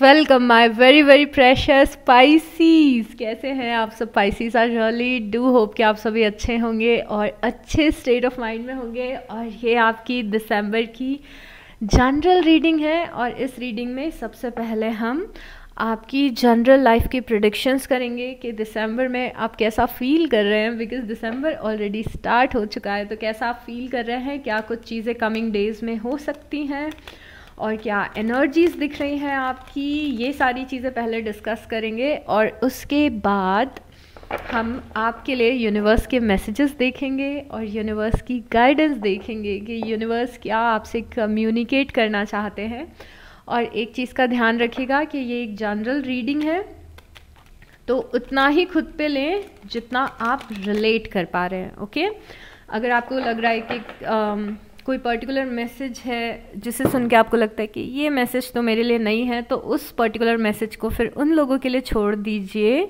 Welcome my very very precious Pisces कैसे हैं आप सब Pisces are really do hope कि आप सभी अच्छे होंगे और अच्छे स्टेट ऑफ माइंड में होंगे और ये आपकी दिसंबर की जनरल रीडिंग है और इस रीडिंग में सबसे पहले हम आपकी जनरल लाइफ की प्रडिक्शंस करेंगे कि दिसंबर में आप कैसा फील कर रहे हैं बिकॉज दिसंबर ऑलरेडी स्टार्ट हो चुका है तो कैसा आप फील कर रहे हैं क्या कुछ चीज़ें कमिंग डेज में हो सकती हैं और क्या एनर्जीज़ दिख रही हैं आपकी ये सारी चीज़ें पहले डिस्कस करेंगे और उसके बाद हम आपके लिए यूनिवर्स के मैसेजेस देखेंगे और यूनिवर्स की गाइडेंस देखेंगे कि यूनिवर्स क्या आपसे कम्युनिकेट करना चाहते हैं और एक चीज़ का ध्यान रखिएगा कि ये एक जनरल रीडिंग है तो उतना ही खुद पे लें जितना आप रिलेट कर पा रहे हैं ओके अगर आपको लग रहा है कि um, कोई पर्टिकुलर मैसेज है जिसे सुन के आपको लगता है कि ये मैसेज तो मेरे लिए नहीं है तो उस पर्टिकुलर मैसेज को फिर उन लोगों के लिए छोड़ दीजिए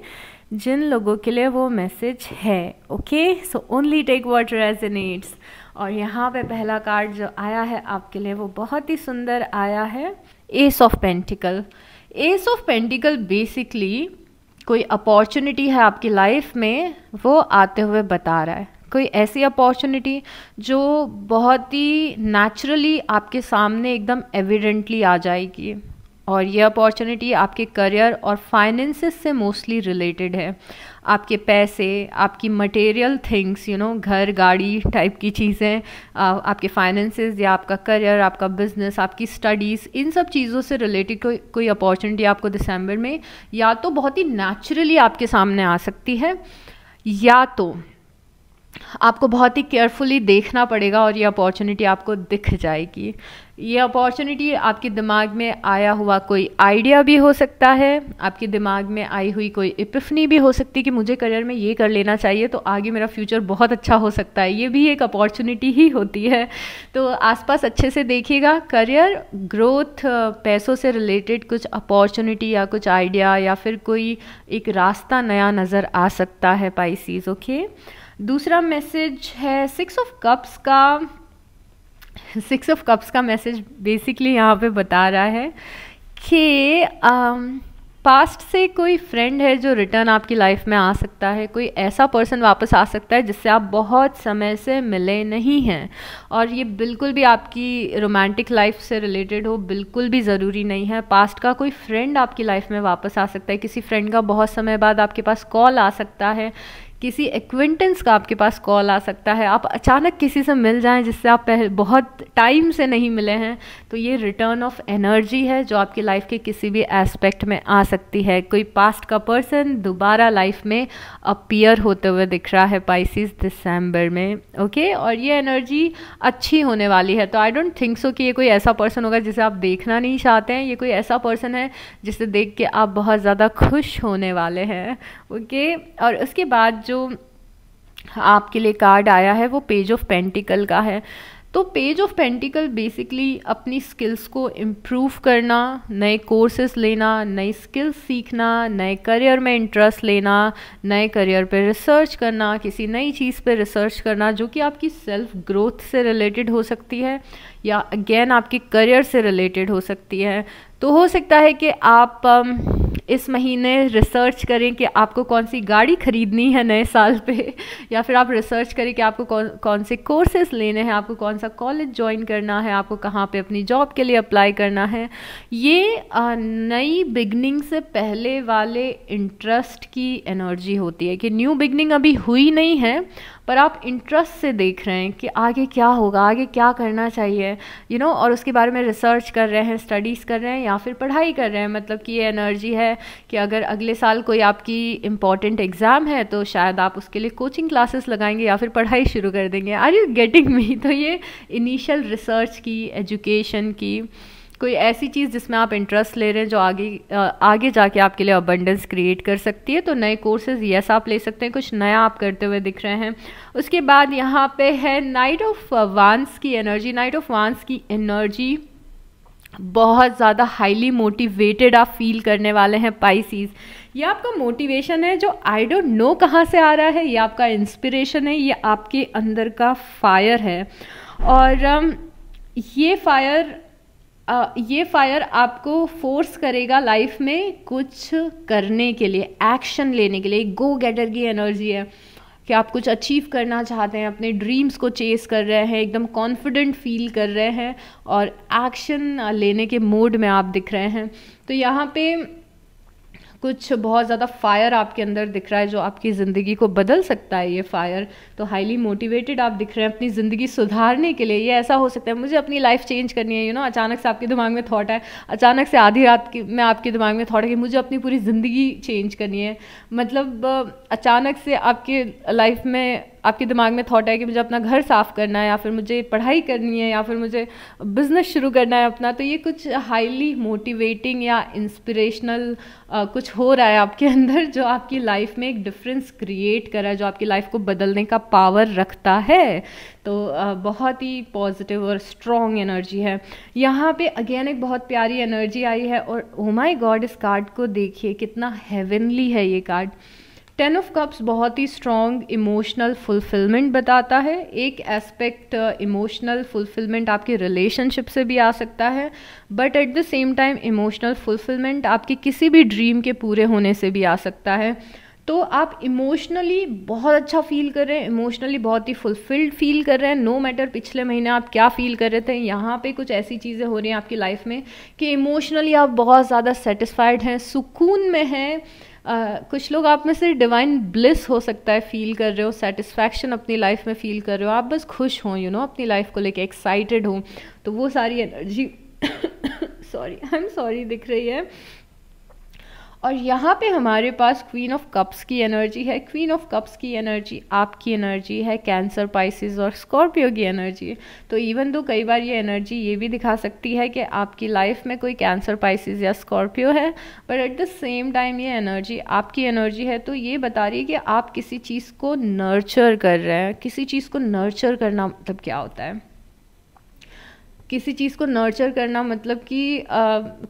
जिन लोगों के लिए वो मैसेज है okay so only take what resonates और यहाँ पे पहला कार्ड जो आया है आपके लिए वो बहुत ही सुंदर आया है ace of pentacles ace of pentacles basically कोई अपॉर्चुनिटी है आपकी लाइफ में वो आते हुए बता रहा है कोई ऐसी अपॉर्चुनिटी जो बहुत ही नेचुरली आपके सामने एकदम एविडेंटली आ जाएगी और ये अपॉर्चुनिटी आपके करियर और फाइनेंसेस से मोस्टली रिलेटेड है आपके पैसे आपकी मटेरियल थिंग्स यू नो घर गाड़ी टाइप की चीज़ें आपके फाइनेंसेस या आपका करियर आपका बिजनेस आपकी स्टडीज़ इन सब चीज़ों से रिलेटेड कोई कोई अपॉर्चुनिटी आपको दिसंबर में या तो बहुत ही नेचुरली आपके सामने आ सकती है या तो आपको बहुत ही केयरफुली देखना पड़ेगा और ये अपॉर्चुनिटी आपको दिख जाएगी ये अपॉर्चुनिटी आपके दिमाग में आया हुआ कोई आइडिया भी हो सकता है आपके दिमाग में आई हुई कोई इपिफनी भी हो सकती है कि मुझे करियर में ये कर लेना चाहिए तो आगे मेरा फ्यूचर बहुत अच्छा हो सकता है ये भी एक अपॉर्चुनिटी ही होती है तो आसपास अच्छे से देखिएगा करियर ग्रोथ पैसों से रिलेटेड कुछ अपॉर्चुनिटी या कुछ आइडिया या फिर कोई एक रास्ता नया नज़र आ सकता है पाइसीज ओके okay? दूसरा मैसेज है सिक्स ऑफ कप्स का सिक्स ऑफ कप्स का मैसेज बेसिकली यहाँ पे बता रहा है कि पास्ट um, से कोई फ्रेंड है जो रिटर्न आपकी लाइफ में आ सकता है कोई ऐसा पर्सन वापस आ सकता है जिससे आप बहुत समय से मिले नहीं हैं और ये बिल्कुल भी आपकी रोमांटिक लाइफ से रिलेटेड हो बिल्कुल भी ज़रूरी नहीं है पास्ट का कोई फ्रेंड आपकी लाइफ में वापस आ सकता है किसी फ्रेंड का बहुत समय बाद आपके पास कॉल आ सकता है किसी एक्वेंटेंस का आपके पास कॉल आ सकता है आप अचानक किसी से मिल जाएं जिससे आप पहले बहुत टाइम से नहीं मिले हैं तो ये रिटर्न ऑफ एनर्जी है जो आपकी लाइफ के किसी भी एस्पेक्ट में आ सकती है कोई पास्ट का पर्सन दोबारा लाइफ में अपीयर होते हुए दिख रहा है पाइसिस दिसंबर में ओके और ये एनर्जी अच्छी होने वाली है तो आई डोंट थिंक सो कि ये कोई ऐसा पर्सन होगा जिसे आप देखना नहीं चाहते हैं ये कोई ऐसा पर्सन है जिसे देख के आप बहुत ज़्यादा खुश होने वाले हैं ओके और उसके बाद जो आपके लिए कार्ड आया है वो पेज ऑफ पेंटिकल का है तो पेज ऑफ पेंटिकल बेसिकली अपनी स्किल्स को इम्प्रूव करना नए कोर्सेज लेना नई स्किल्स सीखना नए करियर में इंटरेस्ट लेना नए करियर पे रिसर्च करना किसी नई चीज़ पे रिसर्च करना जो कि आपकी सेल्फ ग्रोथ से रिलेटेड हो सकती है या अगेन आपके करियर से रिलेटेड हो सकती है तो हो सकता है कि आप um, इस महीने रिसर्च करें कि आपको कौन सी गाड़ी खरीदनी है नए साल पे या फिर आप रिसर्च करें कि आपको कौन कौन से कोर्सेज लेने हैं आपको कौन सा कॉलेज ज्वाइन करना है आपको कहाँ पे अपनी जॉब के लिए अप्लाई करना है ये uh, नई बिगनिंग से पहले वाले इंटरेस्ट की एनर्जी होती है कि न्यू बिगनिंग अभी हुई नहीं है पर आप इंटरेस्ट से देख रहे हैं कि आगे क्या होगा आगे क्या करना चाहिए यू you नो know, और उसके बारे में रिसर्च कर रहे हैं स्टडीज़ कर रहे हैं या फिर पढ़ाई कर रहे हैं मतलब कि ये एनर्जी है कि अगर अगले साल कोई आपकी इम्पॉर्टेंट एग्ज़ाम है तो शायद आप उसके लिए कोचिंग क्लासेस लगाएंगे या फिर पढ़ाई शुरू कर देंगे आर यू गेटिंग मी तो ये इनिशियल रिसर्च की एजुकेशन की कोई ऐसी चीज़ जिसमें आप इंटरेस्ट ले रहे हैं जो आगे आगे जाके आपके लिए अबंडेंस क्रिएट कर सकती है तो नए कोर्सेज यस आप ले सकते हैं कुछ नया आप करते हुए दिख रहे हैं उसके बाद यहाँ पे है नाइट ऑफ वांस की एनर्जी नाइट ऑफ वांस की एनर्जी बहुत ज़्यादा हाईली मोटिवेटेड आप फील करने वाले हैं पाइसीज ये आपका मोटिवेशन है जो आई डोंट नो कहाँ से आ रहा है ये आपका इंस्पिरेशन है ये आपके अंदर का फायर है और ये फायर ये फायर आपको फोर्स करेगा लाइफ में कुछ करने के लिए एक्शन लेने के लिए गो गेटर की एनर्जी है कि आप कुछ अचीव करना चाहते हैं अपने ड्रीम्स को चेस कर रहे हैं एकदम कॉन्फिडेंट फील कर रहे हैं और एक्शन लेने के मोड में आप दिख रहे हैं तो यहाँ पे कुछ बहुत ज़्यादा फायर आपके अंदर दिख रहा है जो आपकी ज़िंदगी को बदल सकता है ये फायर तो हाईली मोटिवेटेड आप दिख रहे हैं अपनी ज़िंदगी सुधारने के लिए ये ऐसा हो सकता है मुझे अपनी लाइफ चेंज करनी है यू you नो know, अचानक से आपके दिमाग में थाट है अचानक से आधी रात की मैं आपके दिमाग में थाट है कि मुझे अपनी पूरी ज़िंदगी चेंज करनी है मतलब अचानक से आपके लाइफ में आपके दिमाग में थॉट है कि मुझे अपना घर साफ़ करना है या फिर मुझे पढ़ाई करनी है या फिर मुझे बिज़नेस शुरू करना है अपना तो ये कुछ हाईली मोटिवेटिंग या इंस्पिरेशनल कुछ हो रहा है आपके अंदर जो आपकी लाइफ में एक डिफरेंस क्रिएट करा है जो आपकी लाइफ को बदलने का पावर रखता है तो बहुत ही पॉजिटिव और स्ट्रॉन्ग एनर्जी है यहाँ पे अगेन एक बहुत प्यारी एनर्जी आई है और ओ माय गॉड इस कार्ड को देखिए कितना हेवनली है ये कार्ड टेन ऑफ कप्स बहुत ही स्ट्रॉन्ग इमोशनल फुलफिलमेंट बताता है एक एस्पेक्ट इमोशनल फुलफिलमेंट आपके रिलेशनशिप से भी आ सकता है but at the same time emotional fulfilment आपके किसी भी ड्रीम के पूरे होने से भी आ सकता है तो आप इमोशनली बहुत अच्छा फील कर रहे हैं इमोशनली बहुत ही फुलफिल्ड फील कर रहे हैं नो मैटर पिछले महीने आप क्या फील कर रहे थे यहाँ पे कुछ ऐसी चीज़ें हो रही हैं आपकी लाइफ में कि इमोशनली आप बहुत ज़्यादा सेटिस्फाइड हैं सुकून में हैं कुछ लोग आप में से डिवाइन ब्लिस हो सकता है फील कर रहे हो सेटिस्फैक्शन अपनी लाइफ में फील कर रहे हो आप बस खुश हों यू नो अपनी लाइफ को लेके एक्साइटेड हो तो वो सारी energy sorry I am sorry दिख रही है और यहाँ पे हमारे पास क्वीन ऑफ कप्स की एनर्जी है क्वीन ऑफ कप्स की एनर्जी आपकी एनर्जी है कैंसर पाइसिस और स्कॉर्पियो की एनर्जी है तो इवन दो कई बार ये एनर्जी ये भी दिखा सकती है कि आपकी लाइफ में कोई कैंसर पाइसिस या स्कॉर्पियो है but at the same time ये एनर्जी आपकी एनर्जी है तो ये बता रही है कि आप किसी चीज़ को नर्चर कर रहे हैं किसी चीज़ को नर्चर करना मतलब क्या होता है किसी चीज़ को नर्चर करना मतलब कि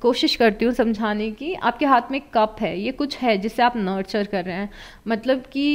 कोशिश करती हूँ समझाने की आपके हाथ में कप है ये कुछ है जिसे आप नर्चर कर रहे हैं मतलब कि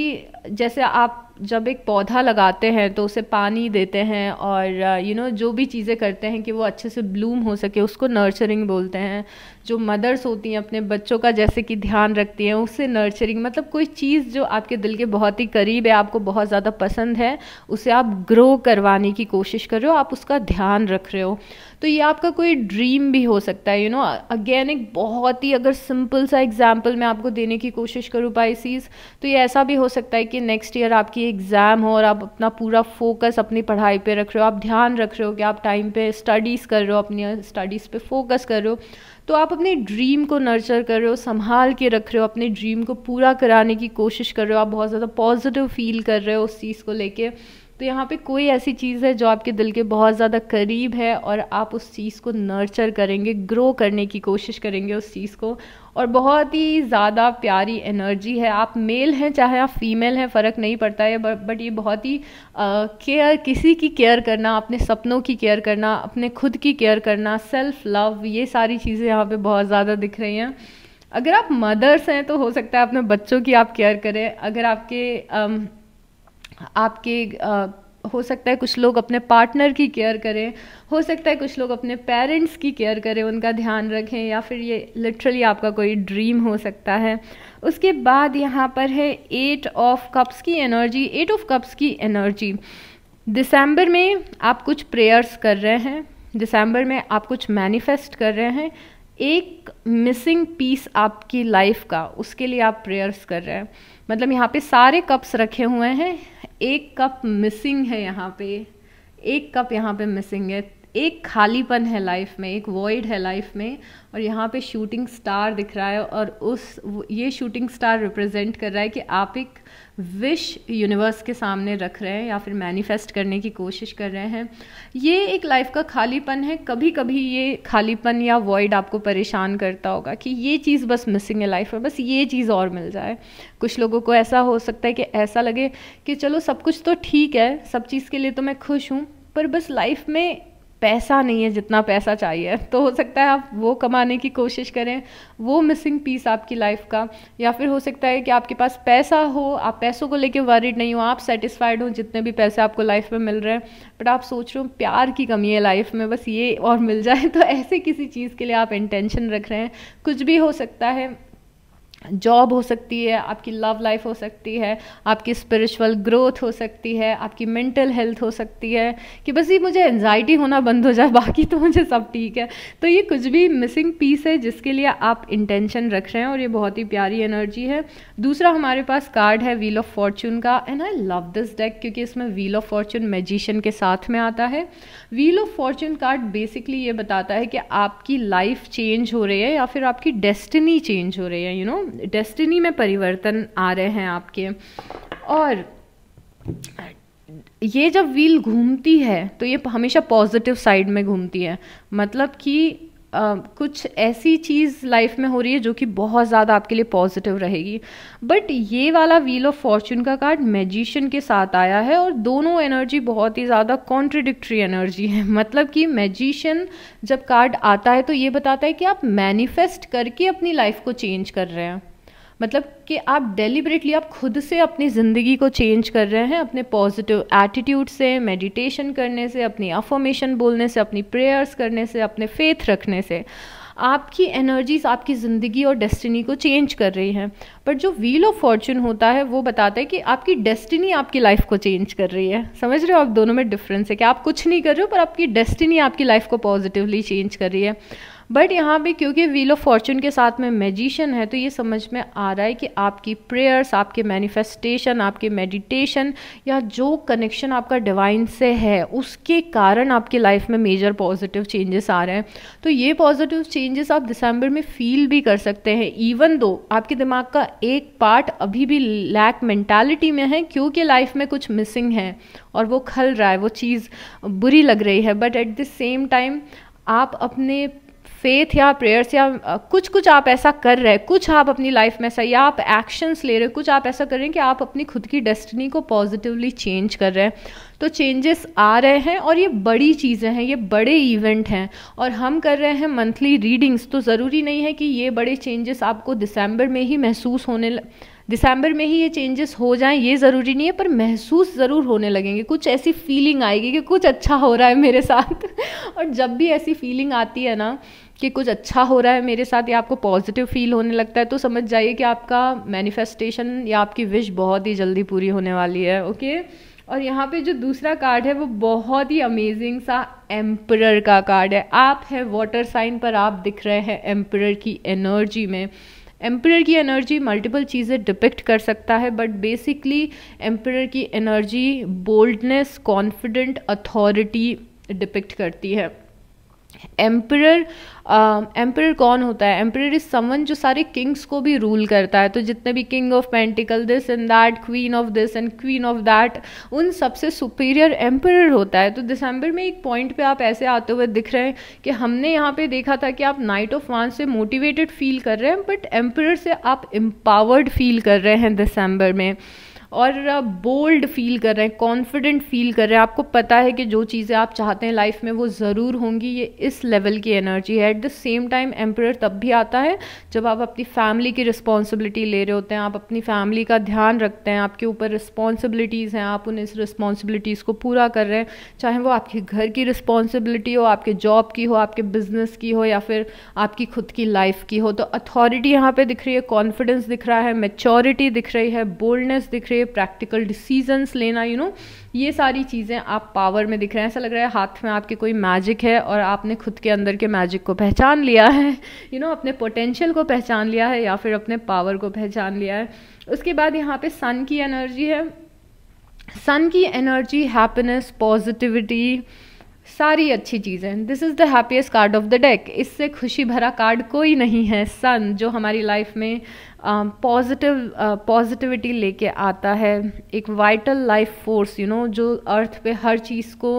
जैसे आप जब एक पौधा लगाते हैं तो उसे पानी देते हैं और यू uh, नो जो भी चीज़ें करते हैं कि वो अच्छे से ब्लूम हो सके उसको नर्चरिंग बोलते हैं जो मदर्स होती हैं अपने बच्चों का जैसे कि ध्यान रखती हैं उससे नर्चरिंग मतलब कोई चीज़ जो आपके दिल के बहुत ही करीब है आपको बहुत ज़्यादा पसंद है उसे आप ग्रो करवाने की कोशिश कर रहे हो आप उसका ध्यान रख रहे हो तो ये आपका कोई ड्रीम भी हो सकता है यू नो अगेन एक बहुत ही अगर सिंपल सा एग्जाम्पल मैं आपको देने की कोशिश करूँ पाइसीज तो ये ऐसा भी हो सकता है कि नेक्स्ट ईयर आपकी एग्ज़ाम हो और आप अपना पूरा फोकस अपनी पढ़ाई पे रख रहे हो आप ध्यान रख रहे हो कि आप टाइम पे स्टडीज़ कर रहे हो अपनी स्टडीज़ पे फोकस कर रहे हो तो आप अपने ड्रीम को नर्चर कर रहे हो संभाल के रख रहे हो अपने ड्रीम को पूरा कराने की कोशिश कर रहे हो आप बहुत ज़्यादा पॉजिटिव फील कर रहे हो उस चीज़ को लेके तो यहाँ पे कोई ऐसी चीज़ है जो आपके दिल के बहुत ज़्यादा करीब है और आप उस चीज़ को नर्चर करेंगे ग्रो करने की कोशिश करेंगे उस चीज़ को और बहुत ही ज़्यादा प्यारी एनर्जी है आप मेल हैं चाहे आप फीमेल हैं फ़र्क नहीं पड़ता है बट ये बहुत ही केयर किसी की केयर करना अपने सपनों की केयर करना अपने खुद की केयर करना सेल्फ लव ये सारी चीज़ें यहाँ पे बहुत ज़्यादा दिख रही हैं अगर आप मदर्स हैं तो हो सकता है अपने बच्चों की आप केयर करें अगर आपके आपके आ, हो सकता है कुछ लोग अपने पार्टनर की केयर करें हो सकता है कुछ लोग अपने पेरेंट्स की केयर करें उनका ध्यान रखें या फिर ये लिटरली आपका कोई ड्रीम हो सकता है उसके बाद यहाँ पर है एट ऑफ कप्स की एनर्जी एट ऑफ कप्स की एनर्जी दिसंबर में आप कुछ प्रेयर्स कर रहे हैं दिसंबर में आप कुछ मैनिफेस्ट कर रहे हैं एक मिसिंग पीस आपकी लाइफ का उसके लिए आप प्रेयर्स कर रहे हैं मतलब यहाँ पे सारे कप्स रखे हुए हैं एक कप मिसिंग है यहाँ पे एक कप यहाँ पे मिसिंग है एक खालीपन है लाइफ में एक वॉइड है लाइफ में और यहाँ पे शूटिंग स्टार दिख रहा है और उस ये शूटिंग स्टार रिप्रेजेंट कर रहा है कि आप एक विश यूनिवर्स के सामने रख रहे हैं या फिर मैनिफेस्ट करने की कोशिश कर रहे हैं ये एक लाइफ का खालीपन है कभी कभी ये खालीपन या वॉइड आपको परेशान करता होगा कि ये चीज़ बस मिसिंग है लाइफ में बस ये चीज़ और मिल जाए कुछ लोगों को ऐसा हो सकता है कि ऐसा लगे कि चलो सब कुछ तो ठीक है सब चीज़ के लिए तो मैं खुश हूँ पर बस लाइफ में पैसा नहीं है जितना पैसा चाहिए तो हो सकता है आप वो कमाने की कोशिश करें वो मिसिंग पीस आपकी लाइफ का या फिर हो सकता है कि आपके पास पैसा हो आप पैसों को लेके वरीड नहीं हो आप सेटिस्फाइड हो जितने भी पैसे आपको लाइफ में मिल रहे हैं बट आप सोच रहे हो प्यार की कमी है लाइफ में बस ये और मिल जाए तो ऐसे किसी चीज़ के लिए आप इंटेंशन रख रहे हैं कुछ भी हो सकता है जॉब हो सकती है आपकी लव लाइफ हो सकती है आपकी स्पिरिचुअल ग्रोथ हो सकती है आपकी मेंटल हेल्थ हो सकती है कि बस ये मुझे एनजाइटी होना बंद हो जाए बाकी तो मुझे सब ठीक है तो ये कुछ भी मिसिंग पीस है जिसके लिए आप इंटेंशन रख रहे हैं और ये बहुत ही प्यारी एनर्जी है दूसरा हमारे पास कार्ड है व्हील ऑफ फॉर्चून का and I love this deck क्योंकि इसमें व्हील ऑफ फॉर्चून मैजिशियन के साथ में आता है wheel of fortune card basically ये बताता है कि आपकी लाइफ चेंज हो रही है या फिर आपकी डेस्टिनी चेंज हो रही है you you know know? Destiny में परिवर्तन आ रहे हैं आपके और ये जब व्हील घूमती है तो ये हमेशा पॉजिटिव साइड में घूमती है मतलब कि कुछ ऐसी चीज़ लाइफ में हो रही है जो कि बहुत ज़्यादा आपके लिए पॉजिटिव रहेगी बट ये वाला व्हील ऑफ फॉर्चून का कार्ड मैजिशियन के साथ आया है और दोनों एनर्जी बहुत ही ज़्यादा कॉन्ट्रडिक्ट्री एनर्जी है मतलब कि मैजिशियन जब कार्ड आता है तो ये बताता है कि आप मैनिफेस्ट करके अपनी लाइफ को चेंज कर रहे हैं मतलब कि आप डेलीबरेटली आप खुद से अपनी ज़िंदगी को चेंज कर रहे हैं अपने पॉजिटिव एटीट्यूड से मेडिटेशन करने से अपनी अफॉर्मेशन बोलने से अपनी प्रेयर्स करने से अपने फेथ रखने से आपकी एनर्जीज आपकी ज़िंदगी और डेस्टिनी को चेंज कर रही हैं बट जो व्हील ऑफ फॉर्चून होता है वो बताता है कि आपकी डेस्टिनी आपकी लाइफ को चेंज कर रही है समझ रहे हो आप दोनों में डिफरेंस है कि आप कुछ नहीं कर रहे हो पर आपकी डेस्टिनी आपकी लाइफ को पॉजिटिवली चेंज कर रही है बट यहाँ पे क्योंकि व्हील ऑफ फॉर्चून के साथ में मैजिशन है तो ये समझ में आ रहा है कि आपकी प्रेयर्स आपके मैनिफेस्टेशन आपके मेडिटेशन या जो कनेक्शन आपका डिवाइन से है उसके कारण आपकी लाइफ में मेजर पॉजिटिव चेंजेस आ रहे हैं तो ये पॉजिटिव चेंजेस आप दिसंबर में फील भी कर सकते हैं इवन दो आपके दिमाग का एक पार्ट अभी भी लैक मेंटालिटी में है क्योंकि लाइफ में कुछ मिसिंग है और वो खल रहा है वो चीज़ बुरी लग रही है but at the same time आप अपने फेथ या प्रेयर्स या कुछ कुछ आप ऐसा कर रहे हैं कुछ आप अपनी लाइफ में ऐसा या आप एक्शंस ले रहे हैं कुछ आप ऐसा कर रहे हैं कि आप अपनी खुद की डेस्टिनी को पॉजिटिवली चेंज कर रहे हैं तो चेंजेस आ रहे हैं और ये बड़ी चीज़ें हैं ये बड़े इवेंट हैं और हम कर रहे हैं मंथली रीडिंग्स तो ज़रूरी नहीं है कि ये बड़े चेंजेस आपको दिसंबर में ही महसूस होने ल... दिसंबर में ही ये चेंजेस हो जाएं ये ज़रूरी नहीं है पर महसूस ज़रूर होने लगेंगे कुछ ऐसी फीलिंग आएगी कि कुछ अच्छा हो रहा है मेरे साथ और जब भी ऐसी फीलिंग आती है ना कि कुछ अच्छा हो रहा है मेरे साथ या आपको पॉजिटिव फील होने लगता है तो समझ जाइए कि आपका मैनिफेस्टेशन या आपकी विश बहुत ही जल्दी पूरी होने वाली है ओके और यहाँ पे जो दूसरा कार्ड है वो बहुत ही अमेजिंग सा एम्परर का कार्ड है आप है वाटर साइन पर आप दिख रहे हैं एम्परर की एनर्जी में एम्पर की एनर्जी मल्टीपल चीज़ें डिपेक्ट कर सकता है बट बेसिकली एम्पर की energy boldness confident authority depict करती है एम्परर एम्परर um, कौन होता है एम्पर इज समन जो सारे किंग्स को भी रूल करता है तो जितने भी king of pentacle this and that queen of this and queen of that उन सबसे सुपीरियर एम्पर होता है तो दिसंबर में एक पॉइंट पे आप ऐसे आते हुए दिख रहे हैं कि हमने यहाँ पे देखा था कि आप नाइट ऑफ वन से मोटिवेटेड फील कर रहे हैं बट एम्पर से आप एम्पावर्ड फील कर रहे हैं दिसंबर में और बोल्ड फील कर रहे हैं कॉन्फिडेंट फील कर रहे हैं आपको पता है कि जो चीज़ें आप चाहते हैं लाइफ में वो ज़रूर होंगी ये इस लेवल की एनर्जी है at the same time emperor तब भी आता है जब आप अपनी फैमिली की रिस्पॉन्सिबिलिटी ले रहे होते हैं आप अपनी फैमिली का ध्यान रखते हैं आपके ऊपर रिस्पॉन्सिबिलिटीज़ हैं आप उन इस रिस्पॉन्सिबिलिटीज़ को पूरा कर रहे हैं चाहे वो आपके घर की रिस्पॉन्सिबिलिटी हो आपके जॉब की हो आपके बिजनेस की हो या फिर आपकी खुद की लाइफ की हो तो अथॉरिटी यहाँ पर दिख रही है कॉन्फिडेंस दिख रहा है मेचोरिटी दिख रही है बोल्डनेस दिख रही है पे प्रैक्टिकल डिसीजंस लेना यू you नो know, ये सारी चीज़ें आप पावर में दिख रहे हैं ऐसा लग रहा है हाथ में आपके कोई मैजिक है और आपने खुद के अंदर के मैजिक को पहचान लिया है यू you नो know, अपने पोटेंशियल को पहचान लिया है या फिर अपने पावर को पहचान लिया है उसके बाद यहाँ पे सन की एनर्जी है सन की एनर्जी हैप्पीनेस पॉजिटिविटी सारी अच्छी चीज़ें this is the happiest card of the deck इससे खुशी भरा कार्ड कोई नहीं है सन जो हमारी लाइफ में पॉजिटिव um, पॉजिटिविटी uh, लेके आता है एक vital life force you know जो अर्थ पे हर चीज़ को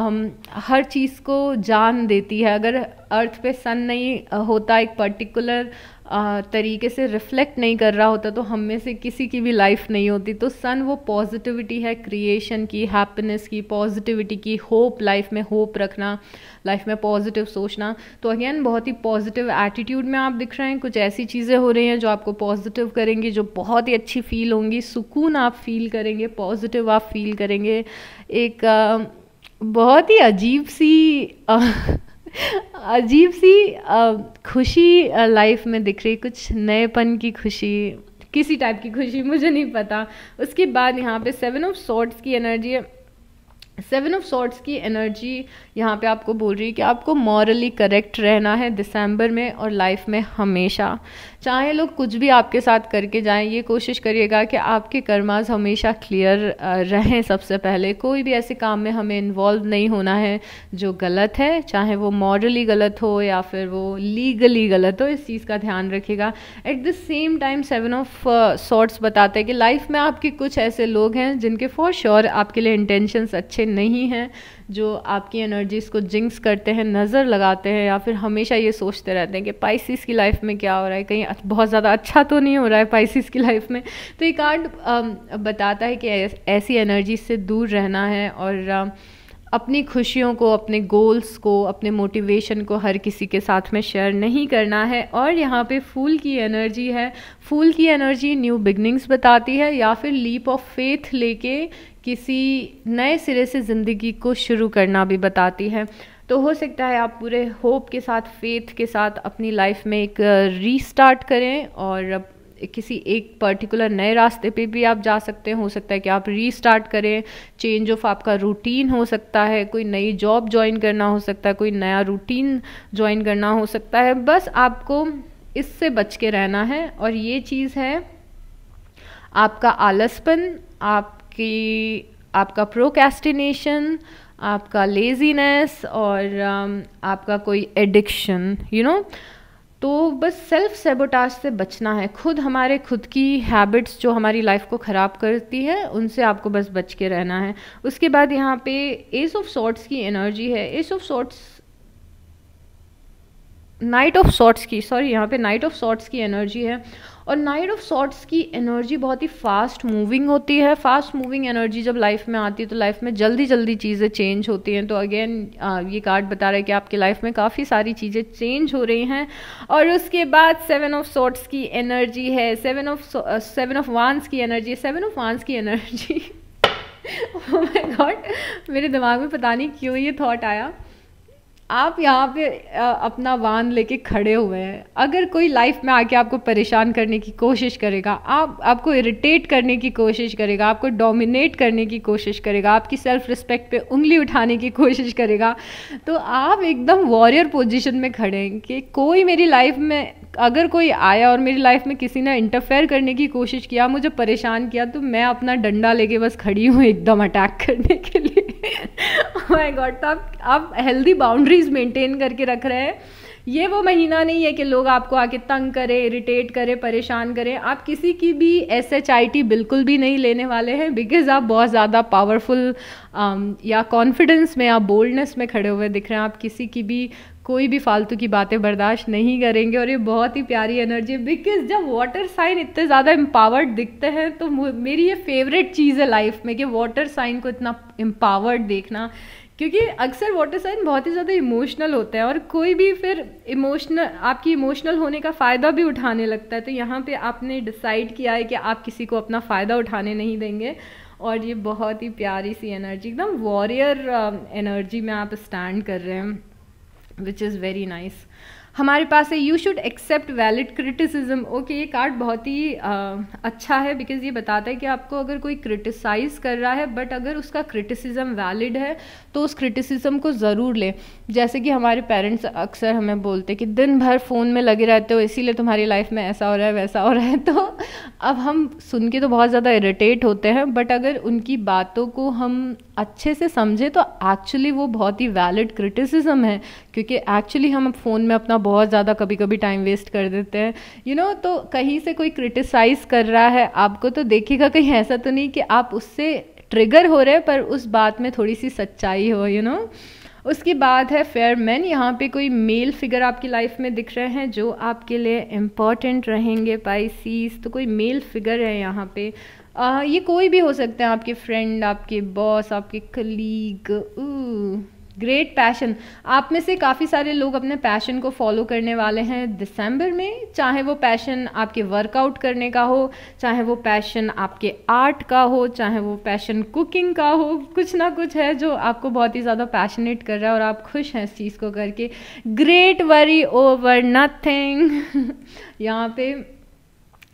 um, हर चीज़ को जान देती है अगर अर्थ पे सन नहीं uh, होता एक पर्टिकुलर तरीके से रिफ्लेक्ट नहीं कर रहा होता तो हम में से किसी की भी लाइफ नहीं होती तो सन वो पॉजिटिविटी है क्रिएशन की हैप्पीनेस की पॉजिटिविटी की होप लाइफ में होप रखना लाइफ में पॉजिटिव सोचना तो अगेन बहुत ही पॉजिटिव एटीट्यूड में आप दिख रहे हैं कुछ ऐसी चीज़ें हो रही हैं जो आपको पॉजिटिव करेंगी जो बहुत ही अच्छी फील होंगी सुकून आप फील करेंगे पॉजिटिव आप फील करेंगे एक बहुत ही अजीब सी अजीब सी खुशी लाइफ में दिख रही कुछ नएपन की खुशी किसी टाइप की खुशी मुझे नहीं पता उसके बाद यहाँ पे सेवन ऑफ सॉर्ट्स की एनर्जी है सेवन ऑफ सॉर्ट्स की एनर्जी यहाँ पे आपको बोल रही है कि आपको मॉरली करेक्ट रहना है दिसंबर में और लाइफ में हमेशा चाहे लोग कुछ भी आपके साथ करके जाएं ये कोशिश करिएगा कि आपके कर्माज हमेशा क्लियर रहें सबसे पहले कोई भी ऐसे काम में हमें इन्वॉल्व नहीं होना है जो गलत है चाहे वो मॉरली गलत हो या फिर वो लीगली गलत हो इस चीज़ का ध्यान रखिएगा at the same time seven of swords बताते हैं कि लाइफ में आपके कुछ ऐसे लोग हैं जिनके फॉर श्योर sure आपके लिए इंटेंशंस अच्छे नहीं हैं जो आपकी एनर्जीज़ को जिंक्स करते हैं नज़र लगाते हैं या फिर हमेशा ये सोचते रहते हैं कि पाइसिस की लाइफ में क्या हो रहा है कहीं बहुत ज़्यादा अच्छा तो नहीं हो रहा है पाइसिस की लाइफ में तो ये कार्ड um, बताता है कि ऐसी एनर्जी से दूर रहना है और um, अपनी खुशियों को अपने गोल्स को अपने मोटिवेशन को हर किसी के साथ में शेयर नहीं करना है और यहाँ पे फूल की एनर्जी है फूल की एनर्जी न्यू बिगनिंग्स बताती है या फिर लीप ऑफ फेथ लेके किसी नए सिरे से ज़िंदगी को शुरू करना भी बताती है तो हो सकता है आप पूरे होप के साथ फेथ के साथ अपनी लाइफ में एक रीस्टार्ट करें और किसी एक पर्टिकुलर नए रास्ते पे भी आप जा सकते हैं हो सकता है कि आप रीस्टार्ट करें चेंज ऑफ आपका रूटीन हो सकता है कोई नई जॉब ज्वाइन करना हो सकता है कोई नया रूटीन ज्वाइन करना हो सकता है बस आपको इससे बच के रहना है और ये चीज़ है आपका आलसपन आप आपकी आपका प्रोकेस्टिनेशन आपका लेजीनेस और um, आपका कोई एडिक्शन यू नो तो बस सेल्फ सेबोटाज से बचना है खुद हमारे खुद की हैबिट्स जो हमारी लाइफ को ख़राब करती है उनसे आपको बस बच के रहना है उसके बाद यहाँ पे एस ऑफ सॉर्ट्स की एनर्जी है ace of swords knight of swords की सॉरी यहाँ पे नाइट ऑफ शॉर्ट्स की एनर्जी है और नाइट ऑफ शॉर्ट्स की एनर्जी बहुत ही फास्ट मूविंग होती है फास्ट मूविंग एनर्जी जब लाइफ में आती है तो लाइफ में जल्दी जल्दी चीज़ें चेंज होती हैं तो अगेन ये कार्ड बता रहा है कि आपकी लाइफ में काफ़ी सारी चीज़ें चेंज हो रही हैं और उसके बाद सेवन ऑफ शॉर्ट्स की एनर्जी है seven of seven of wands की एनर्जी सेवन ऑफ वांस की एनर्जी माय oh मेरे दिमाग में पता नहीं क्यों ये थॉट आया आप यहाँ पे अपना वान लेके खड़े हुए हैं अगर कोई लाइफ में आके आपको परेशान करने की कोशिश करेगा आप आपको इरिटेट करने की कोशिश करेगा आपको डोमिनेट करने की कोशिश करेगा आपकी सेल्फ रिस्पेक्ट पे उंगली उठाने की कोशिश करेगा तो आप एकदम वॉरियर पोजीशन में खड़े हैं कि कोई मेरी लाइफ में अगर कोई आया और मेरी लाइफ में किसी ने इंटरफेयर करने की कोशिश किया मुझे परेशान किया तो मैं अपना डंडा लेके बस खड़ी हूँ एकदम अटैक करने के लिए माय oh गॉड तो आप आप हेल्दी बाउंड्रीज मेंटेन करके रख रहे हैं ये वो महीना नहीं है कि लोग आपको आके तंग करें इरिटेट करें परेशान करें आप किसी की भी एस एच आई टी बिल्कुल भी नहीं लेने वाले हैं बिकॉज आप बहुत ज़्यादा पावरफुल um, या कॉन्फिडेंस में या बोल्डनेस में खड़े हुए दिख रहे हैं आप किसी की भी कोई भी फालतू की बातें बर्दाश्त नहीं करेंगे और ये बहुत ही प्यारी एनर्जी है बिकॉज जब वाटर साइन इतने ज़्यादा एम्पावर्ड दिखते हैं तो मेरी ये फेवरेट चीज़ है लाइफ में कि वाटर साइन को इतना एम्पावर्ड देखना क्योंकि अक्सर वाटर साइन बहुत ही ज़्यादा इमोशनल होते हैं और कोई भी फिर इमोशनल आपकी इमोशनल होने का फ़ायदा भी उठाने लगता है तो यहाँ पे आपने डिसाइड किया है कि आप किसी को अपना फ़ायदा उठाने नहीं देंगे और ये बहुत ही प्यारी सी एनर्जी एकदम वॉरियर एनर्जी um, में आप स्टैंड कर रहे हैं विच इज़ वेरी नाइस हमारे पास है you should accept valid criticism okay ये कार्ड बहुत ही आ, अच्छा है बिकॉज ये बताता है कि आपको अगर कोई क्रिटिसाइज़ कर रहा है बट अगर उसका क्रिटिसिज्म वैलिड है तो उस क्रिटिसिज्म को ज़रूर लें जैसे कि हमारे पेरेंट्स अक्सर हमें बोलते कि दिन भर फ़ोन में लगे रहते हो इसीलिए तुम्हारी लाइफ में ऐसा हो रहा है वैसा हो रहा है तो अब हम सुन के तो बहुत ज़्यादा इरीटेट होते हैं बट अगर उनकी बातों को हम अच्छे से समझे तो एक्चुअली वो बहुत ही वैलिड क्रिटिसिज्म है क्योंकि एक्चुअली हम फ़ोन में अपना बहुत ज़्यादा कभी कभी टाइम वेस्ट कर देते हैं यू you नो know, तो कहीं से कोई क्रिटिसाइज़ कर रहा है आपको तो देखेगा कहीं ऐसा तो नहीं कि आप उससे ट्रिगर हो रहे हैं पर उस बात में थोड़ी सी सच्चाई हो यू you नो know? उसकी बात है फेयर मैन यहाँ पे कोई मेल फिगर आपकी लाइफ में दिख रहे हैं जो आपके लिए इम्पॉर्टेंट रहेंगे पाइसीस तो कोई मेल फिगर है यहाँ पे आ, ये कोई भी हो सकते हैं आपके फ्रेंड आपके बॉस आपके कलीग ग्रेट पैशन आप में से काफ़ी सारे लोग अपने पैशन को फॉलो करने वाले हैं दिसंबर में चाहे वो पैशन आपके वर्कआउट करने का हो चाहे वो पैशन आपके आर्ट का हो चाहे वो पैशन कुकिंग का हो कुछ ना कुछ है जो आपको बहुत ही ज़्यादा पैशनेट कर रहा है और आप खुश हैं इस चीज़ को करके ग्रेट वरी ओवर नथिंग यहाँ पे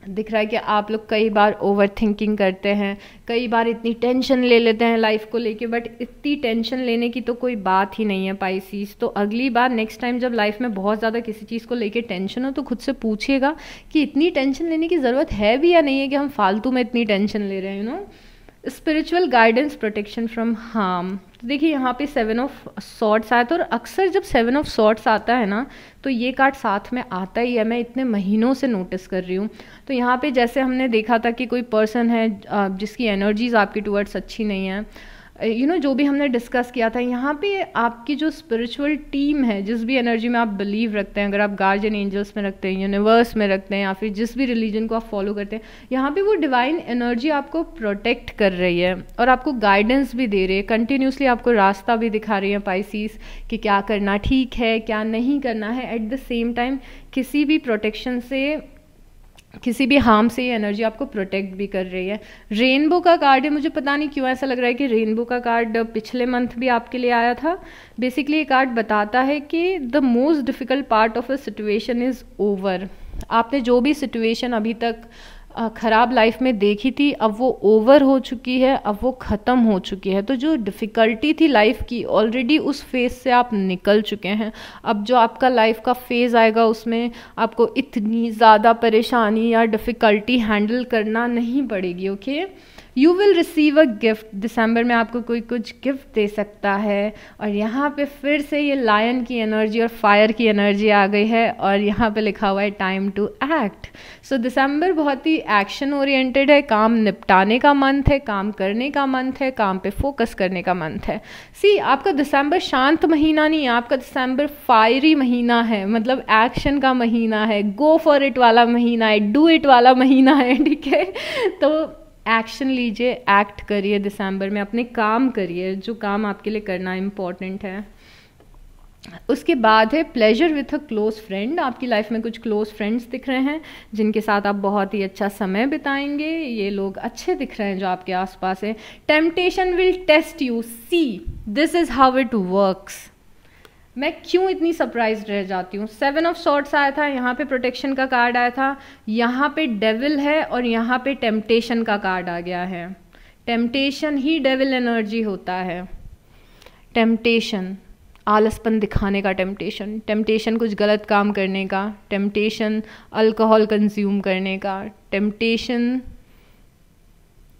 दिख रहा है कि आप लोग कई बार ओवर थिंकिंग करते हैं कई बार इतनी टेंशन ले लेते हैं लाइफ को लेके बट इतनी टेंशन लेने की तो कोई बात ही नहीं है पाइसीस तो अगली बार नेक्स्ट टाइम जब लाइफ में बहुत ज़्यादा किसी चीज़ को लेके टेंशन हो तो खुद से पूछिएगा कि इतनी टेंशन लेने की ज़रूरत है भी या नहीं है कि हम फालतू में इतनी टेंशन ले रहे हैं you know spiritual guidance protection from harm तो देखिए यहाँ पे सेवन ऑफ सॉर्ट्स आया था और अक्सर जब सेवन ऑफ सॉर्ट्स आता है ना तो ये कार्ड साथ में आता ही है मैं इतने महीनों से नोटिस कर रही हूँ तो यहाँ पे जैसे हमने देखा था कि कोई पर्सन है जिसकी एनर्जीज आपकी टूवर्ड्स अच्छी नहीं है यू you नो know, जो भी हमने डिस्कस किया था यहाँ पे आपकी जो स्पिरिचुअल टीम है जिस भी एनर्जी में आप बिलीव रखते हैं अगर आप गार्जियन एंजल्स में रखते हैं यूनिवर्स में रखते हैं या फिर जिस भी रिलीजन को आप फॉलो करते हैं यहाँ पे वो डिवाइन एनर्जी आपको प्रोटेक्ट कर रही है और आपको गाइडेंस भी दे रही है कंटिन्यूसली आपको रास्ता भी दिखा रही है पाइसिस कि क्या करना ठीक है क्या नहीं करना है एट द सेम टाइम किसी भी प्रोटेक्शन से किसी भी हार्म से ये एनर्जी आपको प्रोटेक्ट भी कर रही है रेनबो का कार्ड है मुझे पता नहीं क्यों ऐसा लग रहा है कि रेनबो का कार्ड पिछले मंथ भी आपके लिए आया था बेसिकली ये कार्ड बताता है कि the most difficult part of a situation is over आपने जो भी सिचुएशन अभी तक ख़राब लाइफ में देखी थी अब वो ओवर हो चुकी है अब वो ख़त्म हो चुकी है तो जो डिफ़िकल्टी थी लाइफ की ऑलरेडी उस फेज़ से आप निकल चुके हैं अब जो आपका लाइफ का फेज़ आएगा उसमें आपको इतनी ज़्यादा परेशानी या डिफ़िकल्टी हैंडल करना नहीं पड़ेगी okay okay? You will receive a gift दिसंबर में आपको कोई कुछ गिफ्ट दे सकता है और यहाँ पे फिर से ये लायन की एनर्जी और फायर की एनर्जी आ गई है और यहाँ पे लिखा हुआ है टाइम टू एक्ट सो दिसंबर बहुत ही एक्शन ओरिएंटेड है काम निपटाने का मंथ है काम करने का मंथ है काम पे फोकस करने का मंथ है सी आपका दिसंबर शांत महीना नहीं है आपका दिसंबर फायरी महीना है मतलब एक्शन का महीना है गो फॉर इट वाला महीना है डू इट वाला महीना है ठीक है तो एक्शन लीजिए एक्ट करिए दिसंबर में अपने काम करिए जो काम आपके लिए करना इम्पॉर्टेंट है उसके बाद है pleasure with a close friend आपकी लाइफ में कुछ क्लोज़ फ्रेंड्स दिख रहे हैं जिनके साथ आप बहुत ही अच्छा समय बिताएंगे ये लोग अच्छे दिख रहे हैं जो आपके आसपास है temptation will test you see this is how it works मैं क्यों इतनी सरप्राइज रह जाती हूँ सेवन ऑफ शॉर्ट्स आया था यहाँ पे प्रोटेक्शन का कार्ड आया था यहाँ पे डेविल है और यहाँ पे टेम्पटेशन का कार्ड आ गया है टेम्पटेशन ही डेविल एनर्जी होता है टेम्पटेशन आलसपन दिखाने का टेम्पटेशन टेम्पटेशन कुछ गलत काम करने का टेम्पटेशन अल्कोहल कंज्यूम करने का टेम्पटेशन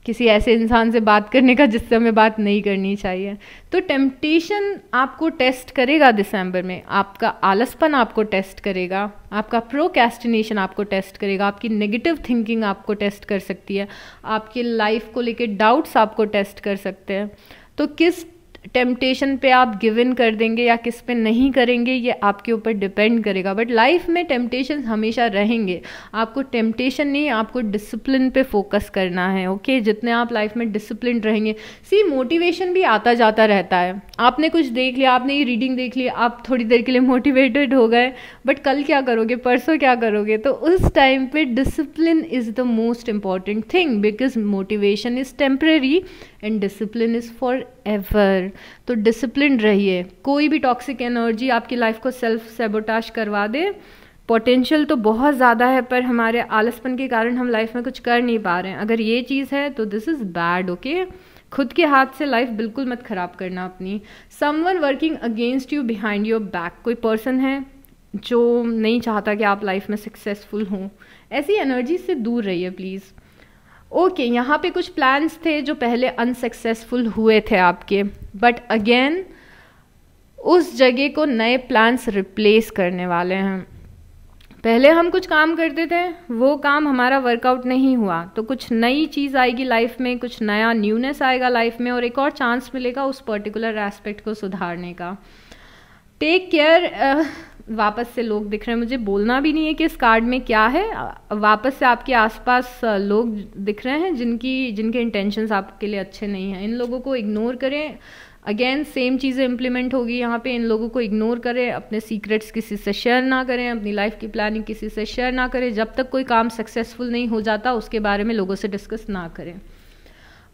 किसी ऐसे इंसान से बात करने का जिससे हमें बात नहीं करनी चाहिए तो टेम्पटेशन आपको टेस्ट करेगा दिसंबर में आपका आलसपन आपको टेस्ट करेगा आपका प्रोकेस्टिनेशन आपको टेस्ट करेगा आपकी नेगेटिव थिंकिंग आपको टेस्ट कर सकती है आपकी लाइफ को लेकर डाउट्स आपको टेस्ट कर सकते हैं तो किस टेम्पटेशन पे आप गिव इन कर देंगे या किस पे नहीं करेंगे ये आपके ऊपर डिपेंड करेगा बट लाइफ में टेम्पटेशन हमेशा रहेंगे आपको टेम्पटेशन नहीं आपको डिसिप्लिन पे फोकस करना है ओके okay? जितने आप लाइफ में डिसिप्लिन रहेंगे सी मोटिवेशन भी आता जाता रहता है आपने कुछ देख लिया आपने ये रीडिंग देख ली आप थोड़ी देर के लिए मोटिवेटेड हो गए बट कल क्या करोगे परसों क्या करोगे तो उस टाइम पे discipline is the most important thing because motivation is temporary and discipline is forever तो डिसिप्लिन रहिए कोई भी टॉक्सिक एनर्जी आपकी लाइफ को सेल्फ सेबोटाश करवा दे पोटेंशियल तो बहुत ज़्यादा है पर हमारे आलसपन के कारण हम लाइफ में कुछ कर नहीं पा रहे हैं अगर ये चीज़ है तो दिस इज़ बैड ओके खुद के हाथ से लाइफ बिल्कुल मत ख़राब करना अपनी someone working against you behind your back कोई पर्सन है जो नहीं चाहता कि आप लाइफ में सक्सेसफुल हों ऐसी एनर्जी से दूर रहिए प्लीज़ ओके okay, यहाँ पे कुछ प्लान्स थे जो पहले अनसक्सेसफुल हुए थे आपके बट अगेन उस जगह को नए प्लान्स रिप्लेस करने वाले हैं पहले हम कुछ काम करते थे वो काम हमारा वर्कआउट नहीं हुआ तो कुछ नई चीज़ आएगी लाइफ में कुछ नया न्यूनेस आएगा लाइफ में और एक और चांस मिलेगा उस पर्टिकुलर एस्पेक्ट को सुधारने का टेक केयर वापस से लोग दिख रहे हैं मुझे बोलना भी नहीं है कि इस कार्ड में क्या है वापस से आपके आसपास लोग दिख रहे हैं जिनकी जिनके इंटेंशंस आपके लिए अच्छे नहीं हैं इन लोगों को इग्नोर करें अगेन सेम चीज़ें इम्प्लीमेंट होगी यहाँ पे इन लोगों को इग्नोर करें अपने सीक्रेट्स किसी से शेयर ना करें अपनी लाइफ की प्लानिंग किसी से शेयर ना करें जब तक कोई काम सक्सेसफुल नहीं हो जाता उसके बारे में लोगों से डिस्कस ना करें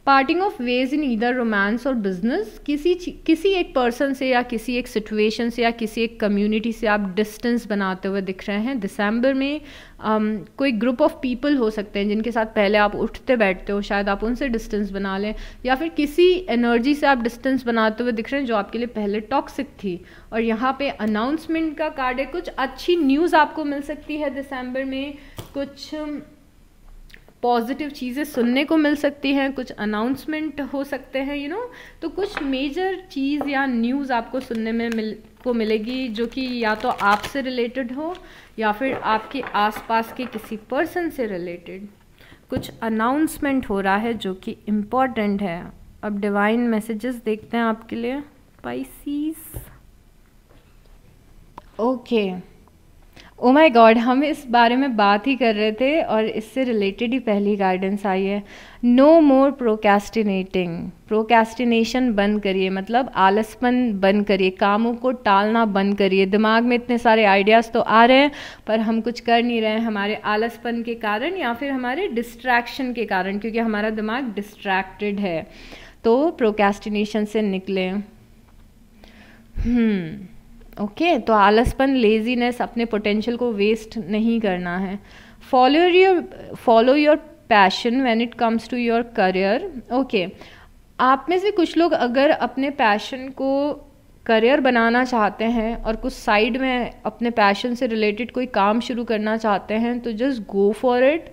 parting of ways in either romance और बिजनेस किसी किसी एक पर्सन से या किसी एक सिचुएशन से या किसी एक कम्युनिटी से आप डिस्टेंस बनाते हुए दिख रहे हैं दिसंबर में um, कोई ग्रुप ऑफ पीपल हो सकते हैं जिनके साथ पहले आप उठते बैठते हो शायद आप उनसे डिस्टेंस बना लें या फिर किसी एनर्जी से आप डिस्टेंस बनाते हुए दिख रहे हैं जो आपके लिए पहले टॉक्सिक थी और यहाँ पे अनाउंसमेंट का कार्ड है कुछ अच्छी न्यूज़ आपको मिल सकती है दिसंबर में कुछ um, पॉजिटिव चीज़ें सुनने को मिल सकती हैं कुछ अनाउंसमेंट हो सकते हैं यू नो तो कुछ मेजर चीज़ या न्यूज़ आपको सुनने में मिल को मिलेगी जो कि या तो आपसे रिलेटेड हो या फिर आपके आसपास के किसी पर्सन से रिलेटेड कुछ अनाउंसमेंट हो रहा है जो कि इम्पॉर्टेंट है अब डिवाइन मैसेजेस देखते हैं आपके लिए pisces okay okay. Oh my god हम इस बारे में बात ही कर रहे थे और इससे रिलेटेड ही पहली गाइडेंस आई है नो मोर प्रोकेस्टिनेटिंग प्रोकेस्टिनेशन बंद करिए मतलब आलसपन बंद करिए कामों को टालना बंद करिए दिमाग में इतने सारे आइडियाज़ तो आ रहे हैं पर हम कुछ कर नहीं रहे हैं हमारे आलसपन के कारण या फिर हमारे डिस्ट्रैक्शन के कारण क्योंकि हमारा दिमाग डिस्ट्रैक्टेड है तो प्रोकेस्टिनेशन से निकलें हम्म ओके तो आलसपन लेजीनेस अपने पोटेंशियल को वेस्ट नहीं करना है follow your follow your passion when it comes to your career okay आप में से कुछ लोग अगर अपने पैशन को करियर बनाना चाहते हैं और कुछ साइड में अपने पैशन से रिलेटेड कोई काम शुरू करना चाहते हैं तो जस्ट गो फॉर इट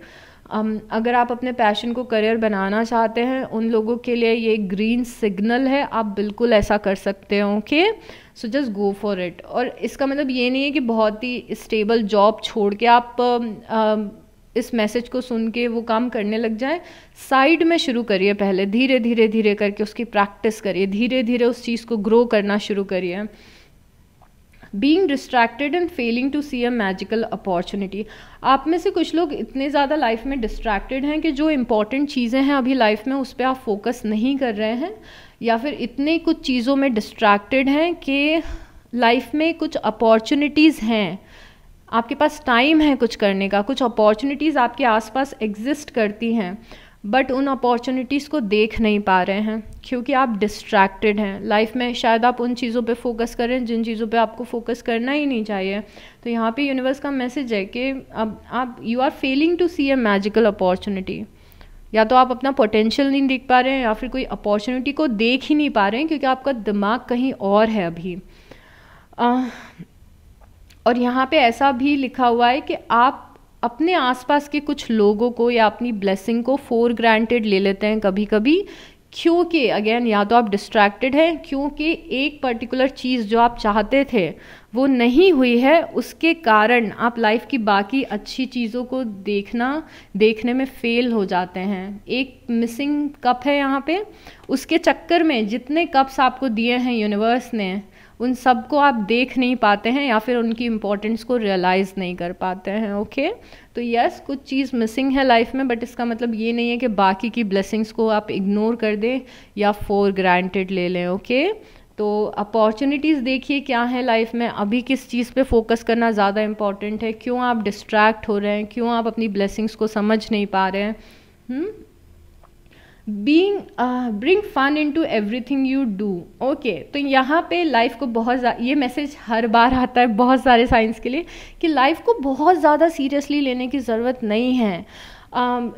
अगर आप अपने पैशन को करियर बनाना चाहते हैं उन लोगों के लिए ये ग्रीन सिग्नल है आप बिल्कुल ऐसा कर सकते हो okay okay? So just go for it और इसका मतलब ये नहीं है कि बहुत ही स्टेबल जॉब छोड़ के आप um, um, इस मैसेज को सुन के वो काम करने लग जाए साइड में शुरू करिए पहले धीरे धीरे धीरे करके उसकी प्रैक्टिस करिए धीरे धीरे उस चीज़ को ग्रो करना शुरू करिए being distracted and failing to see a magical opportunity आप में से कुछ लोग इतने ज़्यादा लाइफ में डिस्ट्रैक्टेड हैं कि जो इम्पॉर्टेंट चीज़ें हैं अभी लाइफ में उस पर आप फोकस नहीं कर रहे हैं या फिर इतने कुछ चीज़ों में डिस्ट्रैक्टेड हैं कि लाइफ में कुछ अपॉर्चुनिटीज़ हैं आपके पास टाइम है कुछ करने का कुछ अपॉर्चुनिटीज़ आपके आसपास एग्जिस्ट करती हैं बट उन अपॉर्चुनिटीज़ को देख नहीं पा रहे हैं क्योंकि आप डिस्ट्रैक्टेड हैं लाइफ में शायद आप उन चीज़ों पे फोकस करें जिन चीज़ों पे आपको फोकस करना ही नहीं चाहिए तो यहाँ पे यूनिवर्स का मैसेज है कि अब आप you are failing to see a magical opportunity या तो आप अपना पोटेंशियल नहीं देख पा रहे हैं या फिर कोई अपॉर्चुनिटी को देख ही नहीं पा रहे हैं क्योंकि आपका दिमाग कहीं और है अभी आ, और यहाँ पे ऐसा भी लिखा हुआ है कि आप अपने आसपास के कुछ लोगों को या अपनी ब्लेसिंग को फोर ग्रांटेड ले लेते हैं कभी कभी क्योंकि अगेन या तो आप डिस्ट्रैक्टेड हैं क्योंकि एक पर्टिकुलर चीज़ जो आप चाहते थे वो नहीं हुई है उसके कारण आप लाइफ की बाकी अच्छी चीज़ों को देखना देखने में फेल हो जाते हैं एक मिसिंग कप है यहाँ पे उसके चक्कर में जितने कप्स आपको दिए हैं यूनिवर्स ने उन सबको आप देख नहीं पाते हैं या फिर उनकी इम्पोर्टेंस को रियलाइज़ नहीं कर पाते हैं ओके तो यस कुछ चीज़ मिसिंग है लाइफ में बट इसका मतलब ये नहीं है कि बाकी की ब्लेसिंग्स को आप इग्नोर कर दें या फॉर ग्रांटेड ले लें ओके तो अपॉर्चुनिटीज़ देखिए क्या है लाइफ में अभी किस चीज़ पे फोकस करना ज़्यादा इम्पॉर्टेंट है क्यों आप डिस्ट्रैक्ट हो रहे हैं क्यों आप अपनी ब्लेसिंग्स को समझ नहीं पा रहे हैं हुँ? हम्म? Being bring fun into everything you do okay तो यहाँ पे लाइफ को बहुत ये मैसेज हर बार आता है बहुत सारे साइंस के लिए कि लाइफ को बहुत ज़्यादा सीरियसली लेने की ज़रूरत नहीं है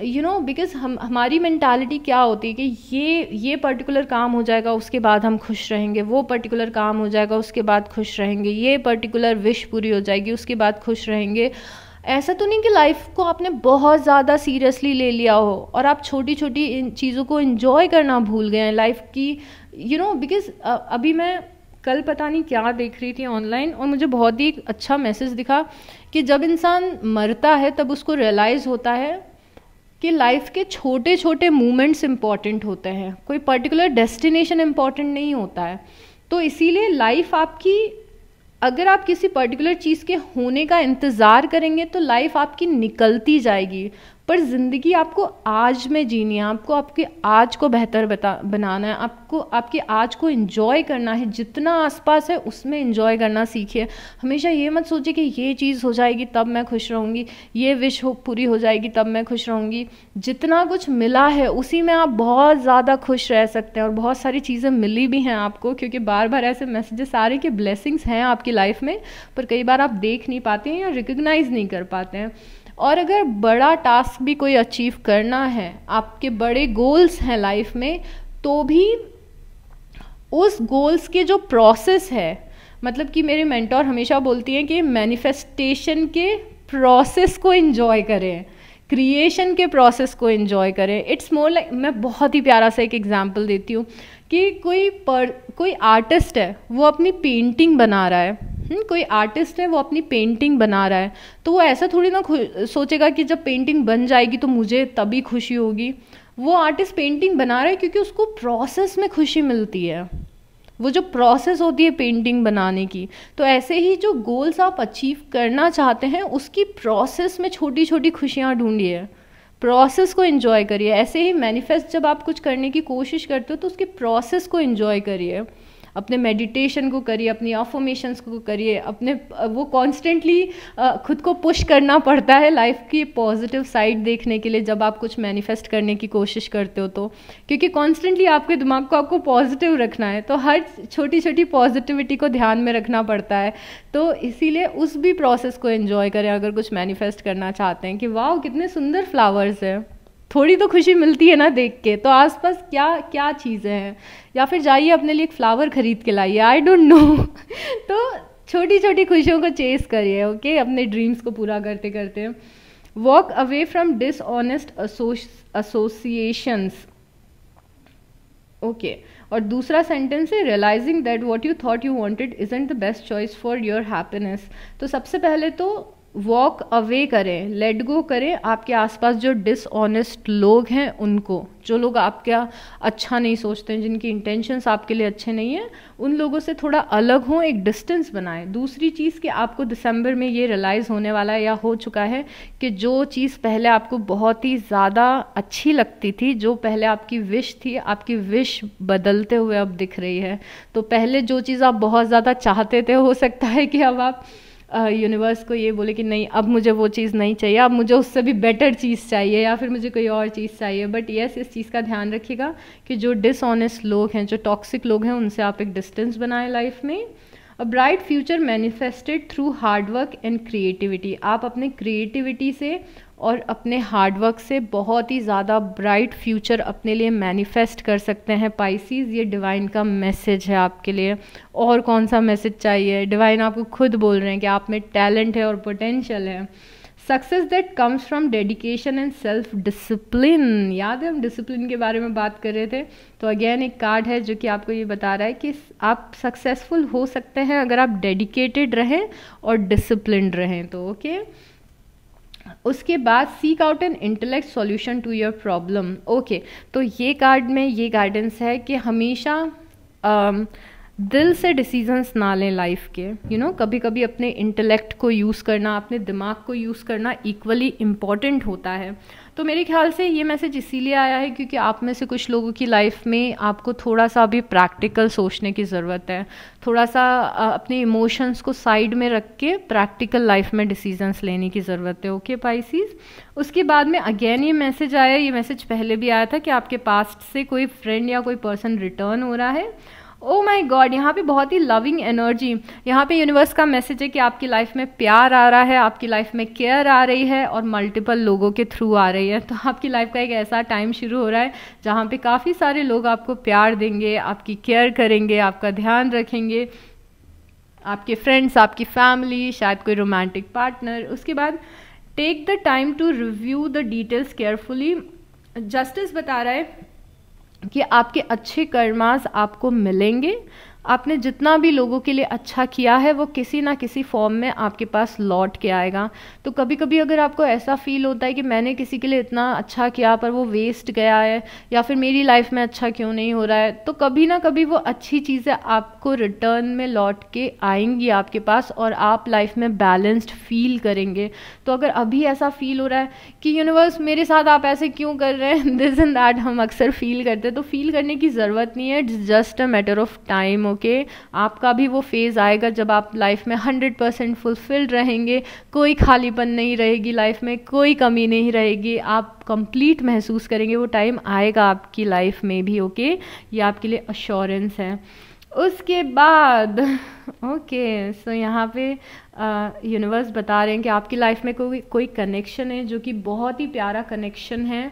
यू नो बिकॉज हम हमारी मैंटालिटी क्या होती है कि ये ये पर्टिकुलर काम हो जाएगा उसके बाद हम खुश रहेंगे वो पर्टिकुलर काम हो जाएगा उसके बाद खुश रहेंगे ये पर्टिकुलर विश पूरी हो जाएगी उसके बाद खुश रहेंगे uh, ऐसा तो नहीं कि लाइफ को आपने बहुत ज़्यादा सीरियसली ले लिया हो और आप छोटी छोटी इन चीज़ों को इन्जॉय करना भूल गए हैं लाइफ की यू नो बिकॉज अभी मैं कल पता नहीं क्या देख रही थी ऑनलाइन और मुझे बहुत ही अच्छा मैसेज दिखा कि जब इंसान मरता है तब उसको रियलाइज़ होता है कि लाइफ के छोटे छोटे मोमेंट्स इम्पॉर्टेंट होते हैं कोई पर्टिकुलर डेस्टिनेशन इम्पॉर्टेंट नहीं होता है तो इसीलिए लाइफ आपकी अगर आप किसी पर्टिकुलर चीज़ के होने का इंतज़ार करेंगे तो लाइफ आपकी निकलती जाएगी पर ज़िंदगी आपको आज में जीनी है आपको आपके आज को बेहतर बता बनाना है आपको आपके आज को इन्जॉय करना है जितना आसपास है उसमें इन्जॉय करना सीखिए हमेशा ये मत सोचिए कि ये चीज़ हो जाएगी तब मैं खुश रहूँगी ये विश हो पूरी हो जाएगी तब मैं खुश रहूँगी जितना कुछ मिला है उसी में आप बहुत ज़्यादा खुश रह सकते हैं और बहुत सारी चीज़ें मिली भी हैं आपको क्योंकि बार बार ऐसे मैसेजेस आ रहे हैं कि ब्लेसिंग्स हैं आपकी लाइफ में पर कई बार आप देख नहीं पाते हैं या रिकग्नाइज़ नहीं कर पाते हैं और अगर बड़ा टास्क भी कोई अचीव करना है आपके बड़े गोल्स हैं लाइफ में तो भी उस गोल्स के जो प्रोसेस है मतलब कि मेरे मेंटोर हमेशा बोलती हैं कि मैनिफेस्टेशन के प्रोसेस को इन्जॉय करें क्रिएशन के प्रोसेस को इन्जॉय करें इट्स मोर लाइक मैं बहुत ही प्यारा सा एक एग्जाम्पल देती हूँ कि कोई पर कोई आर्टिस्ट है वो अपनी पेंटिंग बना रहा है हम्म, कोई आर्टिस्ट है वो अपनी पेंटिंग बना रहा है तो वो ऐसा थोड़ी ना सोचेगा कि जब पेंटिंग बन जाएगी तो मुझे तभी खुशी होगी वो आर्टिस्ट पेंटिंग बना रहा है क्योंकि उसको प्रोसेस में खुशी मिलती है वो जो प्रोसेस होती है पेंटिंग बनाने की तो ऐसे ही जो गोल्स आप अचीव करना चाहते हैं उसकी प्रोसेस में छोटी छोटी खुशियाँ ढूंढिए प्रोसेस को इन्जॉय करिए ऐसे ही मैनिफेस्ट जब आप कुछ करने की कोशिश करते हो तो उसके प्रोसेस को इन्जॉय करिए अपने मेडिटेशन को करिए अपनी अफॉर्मेशंस को करिए अपने वो कॉन्स्टेंटली खुद को पुश करना पड़ता है लाइफ की पॉजिटिव साइड देखने के लिए जब आप कुछ मैनिफेस्ट करने की कोशिश करते हो तो क्योंकि कॉन्स्टेंटली आपके दिमाग को आपको पॉजिटिव रखना है तो हर छोटी छोटी पॉजिटिविटी को ध्यान में रखना पड़ता है तो इसीलिए उस भी प्रोसेस को इन्जॉय करें अगर कुछ मैनिफेस्ट करना चाहते हैं कि वाह कितने सुंदर फ्लावर्स हैं थोड़ी तो खुशी मिलती है ना देख के तो आसपास क्या क्या चीज़ें हैं या फिर जाइए अपने लिए एक फ्लावर खरीद के लाइए आई डोंट नो तो छोटी छोटी खुशियों को चेस करिए ओके अपने ड्रीम्स को पूरा करते करते walk away from dishonest associations okay और दूसरा सेंटेंस है realizing that what you thought you wanted is the best choice for your happiness तो सबसे पहले तो वॉक अवे करें लेट गो करें आपके आसपास जो डिसऑनेस्ट लोग हैं उनको जो लोग आपका अच्छा नहीं सोचते हैं जिनकी इंटेंशंस आपके लिए अच्छे नहीं हैं उन लोगों से थोड़ा अलग हों एक डिस्टेंस बनाएं दूसरी चीज़ कि आपको दिसंबर में ये रियलाइज़ होने वाला है या हो चुका है कि जो चीज़ पहले आपको बहुत ही ज़्यादा अच्छी लगती थी जो पहले आपकी विश थी आपकी विश बदलते हुए अब दिख रही है तो पहले जो चीज़ आप बहुत ज़्यादा चाहते थे हो सकता है कि अब आप यूनिवर्स को ये बोले कि नहीं अब मुझे वो चीज़ नहीं चाहिए अब मुझे उससे भी बेटर चीज़ चाहिए या फिर मुझे कोई और चीज़ चाहिए बट येस इस चीज़ का ध्यान रखिएगा कि जो डिसऑनेस्ट लोग हैं जो टॉक्सिक लोग हैं उनसे आप एक डिस्टेंस बनाएं लाइफ में a bright future manifested through hard work and creativity आप अपने क्रिएटिविटी से और अपने हार्डवर्क से बहुत ही ज़्यादा ब्राइट फ्यूचर अपने लिए मैनिफेस्ट कर सकते हैं पाइसीज ये डिवाइन का मैसेज है आपके लिए और कौन सा मैसेज चाहिए डिवाइन आपको खुद बोल रहे हैं कि आप में टैलेंट है और पोटेंशियल है success that comes from dedication and self discipline याद है हम डिसिप्लिन के बारे में बात कर रहे थे तो अगेन एक कार्ड है जो कि आपको ये बता रहा है कि आप सक्सेसफुल हो सकते हैं अगर आप डेडिकेटेड रहें और डिसिप्लिन रहें तो ओके okay? उसके बाद seek out an intellect solution to your problem okay तो ये कार्ड में ये गाइडेंस है कि हमेशा um, दिल से डिसीजंस ना लें लाइफ के यू you नो know, कभी कभी अपने इंटेलेक्ट को यूज़ करना अपने दिमाग को यूज़ करना इक्वली इम्पॉर्टेंट होता है तो मेरे ख्याल से ये मैसेज इसीलिए आया है क्योंकि आप में से कुछ लोगों की लाइफ में आपको थोड़ा सा अभी प्रैक्टिकल सोचने की ज़रूरत है थोड़ा सा अपने इमोशंस को साइड में रख के प्रैक्टिकल लाइफ में डिसीजंस लेने की ज़रूरत है ओके पाइसीज उसके बाद में अगेन ये मैसेज आया ये मैसेज पहले भी आया था कि आपके पास्ट से कोई फ्रेंड या कोई पर्सन रिटर्न हो रहा है ओ माय गॉड यहाँ पे बहुत ही लविंग एनर्जी यहाँ पे यूनिवर्स का मैसेज है कि आपकी लाइफ में प्यार आ रहा है आपकी लाइफ में केयर आ रही है और मल्टीपल लोगों के थ्रू आ रही है तो आपकी लाइफ का एक ऐसा टाइम शुरू हो रहा है जहाँ पे काफ़ी सारे लोग आपको प्यार देंगे आपकी केयर करेंगे आपका ध्यान रखेंगे आपके फ्रेंड्स आपकी फैमिली शायद कोई रोमांटिक पार्टनर उसके बाद take the time to review the details carefully justice बता रहा है कि आपके अच्छे कर्मास आपको मिलेंगे आपने जितना भी लोगों के लिए अच्छा किया है वो किसी ना किसी फॉर्म में आपके पास लौट के आएगा तो कभी कभी अगर आपको ऐसा फील होता है कि मैंने किसी के लिए इतना अच्छा किया पर वो वेस्ट गया है या फिर मेरी लाइफ में अच्छा क्यों नहीं हो रहा है तो कभी ना कभी वो अच्छी चीज़ें आपको रिटर्न में लौट के आएंगी आपके पास और आप लाइफ में बैलेंस्ड फील करेंगे तो अगर अभी ऐसा फील हो रहा है कि यूनिवर्स मेरे साथ आप ऐसे क्यों कर रहे हैं दिस एंड दैट हम अक्सर फील करते हैं तो फील करने की ज़रूरत नहीं है it's just a matter of time हो के आपका भी वो फेज़ आएगा जब आप लाइफ में हंड्रेड परसेंट फुलफिल्ड रहेंगे कोई खालीपन नहीं रहेगी लाइफ में कोई कमी नहीं रहेगी आप कंप्लीट महसूस करेंगे वो टाइम आएगा आपकी लाइफ में भी ओके ये आपके लिए अश्योरेंस है उसके बाद ओके सो यहाँ पे यूनिवर्स uh, बता रहे हैं कि आपकी लाइफ में कोई कोई कनेक्शन है जो कि बहुत ही प्यारा कनेक्शन है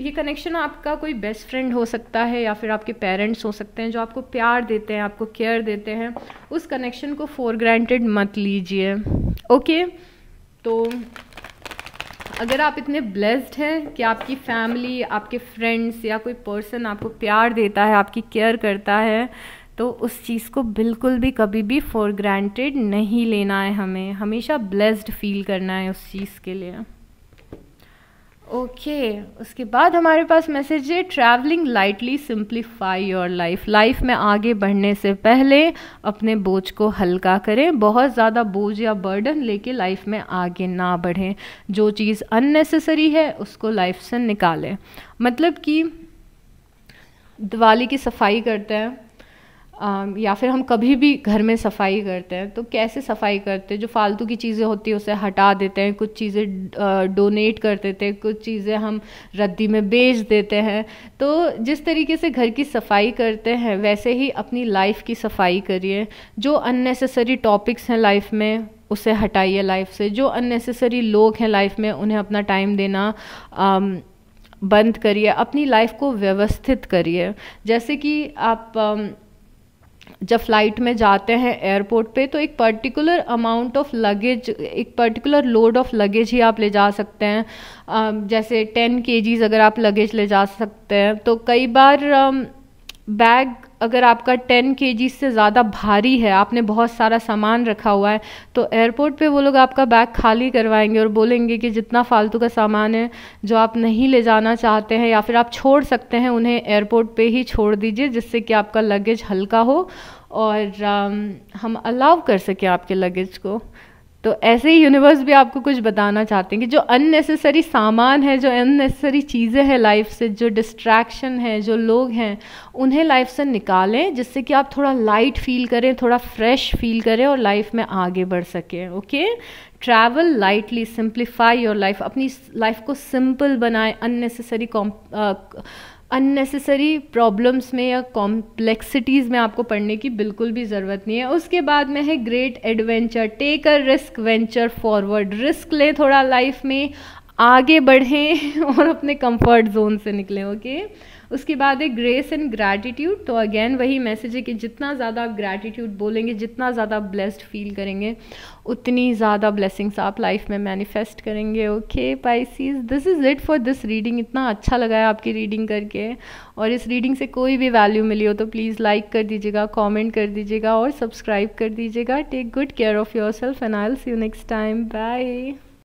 ये कनेक्शन आपका कोई बेस्ट फ्रेंड हो सकता है या फिर आपके पेरेंट्स हो सकते हैं जो आपको प्यार देते हैं आपको केयर देते हैं उस कनेक्शन को फॉर ग्रांटेड मत लीजिए ओके तो अगर आप इतने ब्लेस्ड हैं कि आपकी फैमिली आपके फ्रेंड्स या कोई पर्सन आपको प्यार देता है आपकी केयर करता है तो उस चीज़ को बिल्कुल भी कभी भी फॉर ग्रांटेड नहीं लेना है हमें हमेशा ब्लेस्ड फील करना है उस चीज़ के लिए ओके उसके बाद हमारे पास मैसेज है travelling lightly simplify your life life में आगे बढ़ने से पहले अपने बोझ को हल्का करें बहुत ज़्यादा बोझ या बर्डन लेके लाइफ में आगे ना बढ़ें जो चीज़ अननेसेसरी है उसको लाइफ से निकालें मतलब कि दिवाली की सफाई करते हैं Um, या फिर हम कभी भी घर में सफाई करते हैं तो कैसे सफाई करते हैं जो फालतू की चीज़ें होती है उसे हटा देते हैं कुछ चीज़ें डोनेट कर देते हैं कुछ चीज़ें हम रद्दी में बेच देते हैं तो जिस तरीके से घर की सफाई करते हैं वैसे ही अपनी लाइफ की सफाई करिए जो अननेसेसरी टॉपिक्स हैं लाइफ में उसे हटाइए लाइफ से जो अननेसेसरी लोग हैं लाइफ में उन्हें अपना टाइम देना आम, um, बंद करिए अपनी लाइफ को व्यवस्थित करिए जैसे कि आप आम, um, जब फ्लाइट में जाते हैं एयरपोर्ट पे तो एक पर्टिकुलर अमाउंट ऑफ लगेज एक पर्टिकुलर लोड ऑफ लगेज ही आप ले जा सकते हैं जैसे टेन के अगर आप लगेज ले जा सकते हैं तो कई बार बैग अगर आपका 10 के से ज़्यादा भारी है आपने बहुत सारा सामान रखा हुआ है तो एयरपोर्ट पे वो लोग आपका बैग खाली करवाएंगे और बोलेंगे कि जितना फालतू का सामान है जो आप नहीं ले जाना चाहते हैं या फिर आप छोड़ सकते हैं उन्हें एयरपोर्ट पे ही छोड़ दीजिए जिससे कि आपका लगेज हल्का हो और हम अलाउ कर सकें आपके लगेज को तो ऐसे ही यूनिवर्स भी आपको कुछ बताना चाहते हैं कि जो अननेसेसरी सामान है जो अननेसेसरी चीज़ें हैं लाइफ से जो डिस्ट्रैक्शन है जो लोग हैं उन्हें लाइफ से निकालें जिससे कि आप थोड़ा लाइट फील करें थोड़ा फ्रेश फील करें और लाइफ में आगे बढ़ सकें okay travel lightly simplify your life अपनी लाइफ को सिंपल बनाएं अननेसेसरी अननेसेसरी प्रॉब्लम्स में या कॉम्प्लेक्सिटीज़ में आपको पढ़ने की बिल्कुल भी ज़रूरत नहीं है उसके बाद में है great adventure take a risk venture forward risk लें थोड़ा लाइफ में आगे बढ़ें और अपने कंफर्ट जोन से निकलें ओके okay? उसके बाद है ग्रेस एंड ग्रैटिट्यूड तो अगेन वही मैसेज है कि जितना ज़्यादा आप ग्रैटिट्यूड बोलेंगे जितना ज़्यादा ब्लेस्ड फील करेंगे उतनी ज़्यादा ब्लेसिंग्स आप लाइफ में मैनिफेस्ट करेंगे okay pisces this is it for this reading इतना अच्छा लगा है आपकी रीडिंग करके और इस रीडिंग से कोई भी वैल्यू मिली हो तो प्लीज़ लाइक कर दीजिएगा कॉमेंट कर दीजिएगा और सब्सक्राइब कर दीजिएगा take good care of yourself and I see you next time bye